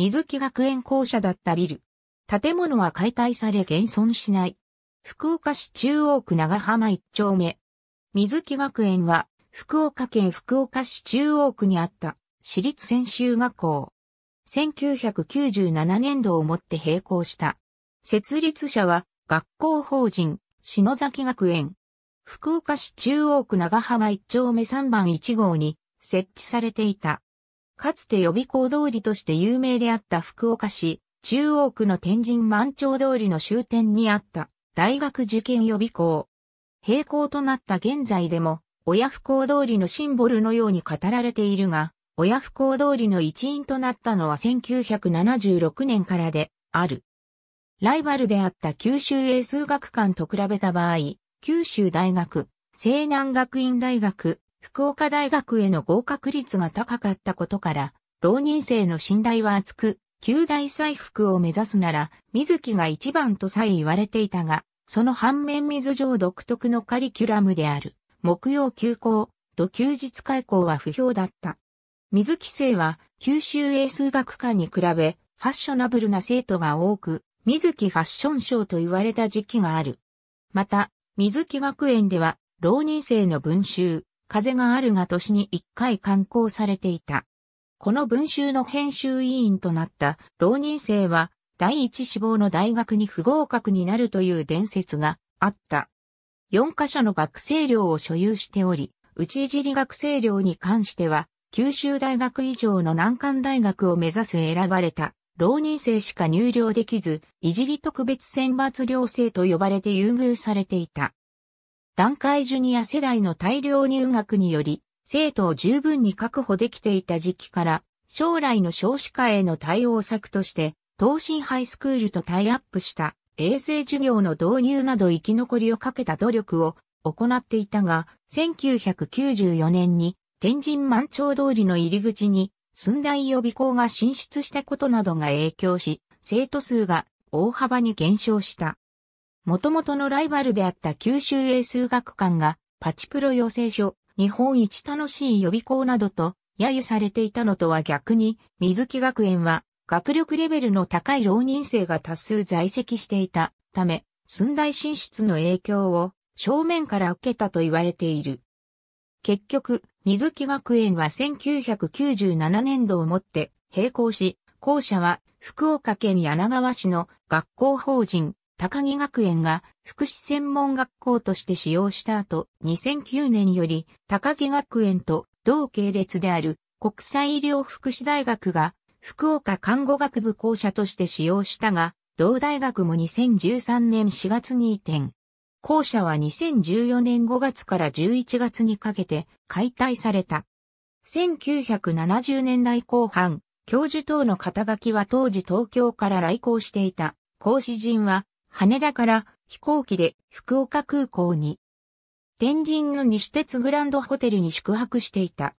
水木学園校舎だったビル。建物は解体され現存しない。福岡市中央区長浜一丁目。水木学園は、福岡県福岡市中央区にあった、私立専修学校。1997年度をもって閉校した。設立者は、学校法人、篠崎学園。福岡市中央区長浜一丁目3番1号に設置されていた。かつて予備校通りとして有名であった福岡市、中央区の天神満潮通りの終点にあった大学受験予備校。並行となった現在でも、親不孝通りのシンボルのように語られているが、親不孝通りの一員となったのは1976年からである。ライバルであった九州英数学館と比べた場合、九州大学、西南学院大学、福岡大学への合格率が高かったことから、浪人生の信頼は厚く、旧大再復を目指すなら、水木が一番とさえ言われていたが、その反面水上独特のカリキュラムである、木曜休校、と休日開校は不評だった。水木生は、九州英数学科に比べ、ファッショナブルな生徒が多く、水木ファッション賞と言われた時期がある。また、水木学園では、浪人生の文集、風があるが年に一回刊行されていた。この文集の編集委員となった浪人生は第一志望の大学に不合格になるという伝説があった。4カ所の学生寮を所有しており、内尻学生寮に関しては、九州大学以上の難関大学を目指す選ばれた浪人生しか入寮できず、いじり特別選抜寮生と呼ばれて優遇されていた。段階ジュニア世代の大量入学により、生徒を十分に確保できていた時期から、将来の少子化への対応策として、東進ハイスクールとタイアップした衛生授業の導入など生き残りをかけた努力を行っていたが、1994年に天神満潮通りの入り口に寸大予備校が進出したことなどが影響し、生徒数が大幅に減少した。元々のライバルであった九州英数学館が、パチプロ養成所、日本一楽しい予備校などと、揶揄されていたのとは逆に、水木学園は、学力レベルの高い浪人生が多数在籍していたため、寸大進出の影響を正面から受けたと言われている。結局、水木学園は1997年度をもって並行し、校舎は福岡県柳川市の学校法人高木学園が福祉専門学校として使用した後、2009年より高木学園と同系列である国際医療福祉大学が福岡看護学部校舎として使用したが、同大学も2013年4月に移転。校舎は2014年5月から11月にかけて解体された。1970年代後半、教授等の肩書きは当時東京から来校していた講師陣は羽田から飛行機で福岡空港に、天神の西鉄グランドホテルに宿泊していた。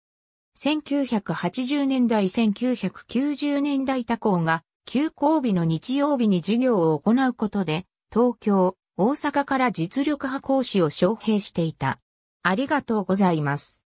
1980年代1990年代他校が休校日の日曜日に授業を行うことで、東京、大阪から実力派講師を招聘していた。ありがとうございます。